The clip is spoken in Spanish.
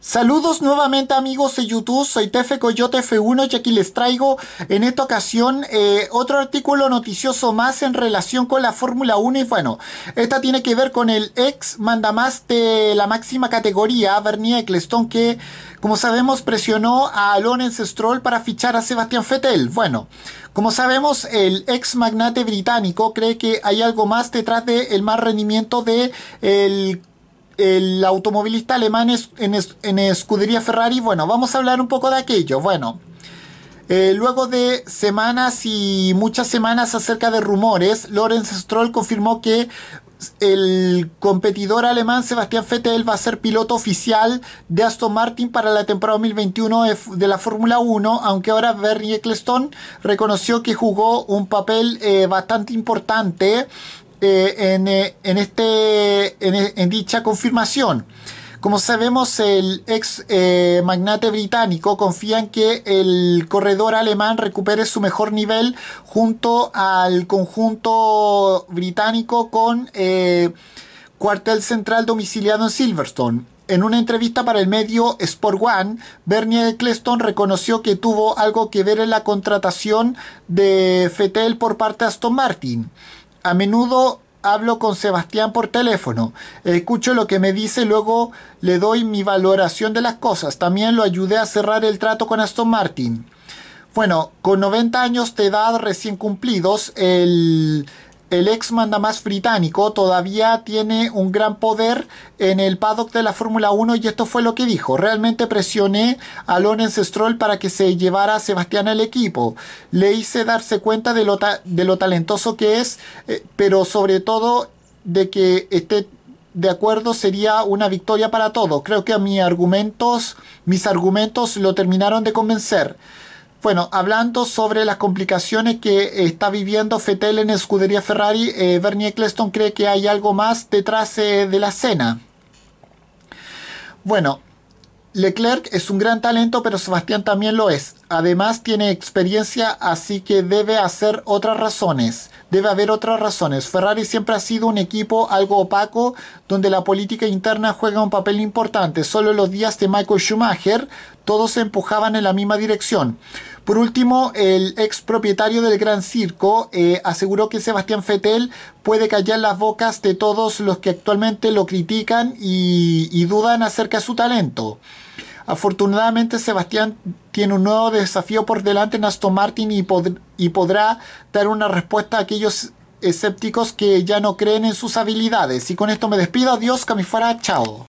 Saludos nuevamente amigos de YouTube, soy Tefe Coyote F1 y aquí les traigo en esta ocasión eh, otro artículo noticioso más en relación con la Fórmula 1 y bueno, esta tiene que ver con el ex mandamás de la máxima categoría, Bernie Eccleston, que como sabemos presionó a Lawrence Stroll para fichar a Sebastián Vettel. Bueno, como sabemos el ex magnate británico cree que hay algo más detrás del mal más rendimiento de el el automovilista alemán en, escudería Ferrari. Bueno, vamos a hablar un poco de aquello. Bueno, eh, luego de semanas y muchas semanas acerca de rumores, Lorenz Stroll confirmó que el competidor alemán Sebastián Vettel va a ser piloto oficial de Aston Martin para la temporada 2021 de la Fórmula 1, aunque ahora Bernie Ecclestone reconoció que jugó un papel eh, bastante importante eh, eh, en, este, eh, en, dicha confirmación. Como sabemos, el ex magnate británico confía en que el corredor alemán recupere su mejor nivel junto al conjunto británico con cuartel central domiciliado en Silverstone. En una entrevista para el medio Sport One, Bernie Eccleston reconoció que tuvo algo que ver en la contratación de Fettel por parte de Aston Martin. A menudo hablo con Sebastián por teléfono, escucho lo que me dice, luego le doy mi valoración de las cosas. También lo ayudé a cerrar el trato con Aston Martin. Bueno, con 90 años de edad recién cumplidos, el el ex mandamás británico todavía tiene un gran poder en el paddock de la Fórmula 1 y esto fue lo que dijo. Realmente presioné a Lorenz Stroll para que se llevara a Sebastián al equipo. Le hice darse cuenta de lo, de lo talentoso que es, eh, pero sobre todo de que esté de acuerdo sería una victoria para todos. Creo que a mis argumentos, mis argumentos lo terminaron de convencer. Bueno, hablando sobre las complicaciones que está viviendo Fetel en Escudería Ferrari, eh, Bernie Eccleston cree que hay algo más detrás eh, de la cena. Bueno, Leclerc es un gran talento, pero Sebastián también lo es. Además tiene experiencia, así que debe hacer otras razones. Debe haber otras razones. Ferrari siempre ha sido un equipo algo opaco, donde la política interna juega un papel importante. Solo en los días de Michael Schumacher, todos se empujaban en la misma dirección. Por último, el ex propietario del Gran Circo eh, aseguró que Sebastián Fetel puede callar las bocas de todos los que actualmente lo critican y, dudan acerca de su talento. Afortunadamente, Sebastián tiene un nuevo desafío por delante en Aston Martin y, podrá dar una respuesta a aquellos escépticos que ya no creen en sus habilidades. Y con esto me despido. Adiós, fuera. Chao.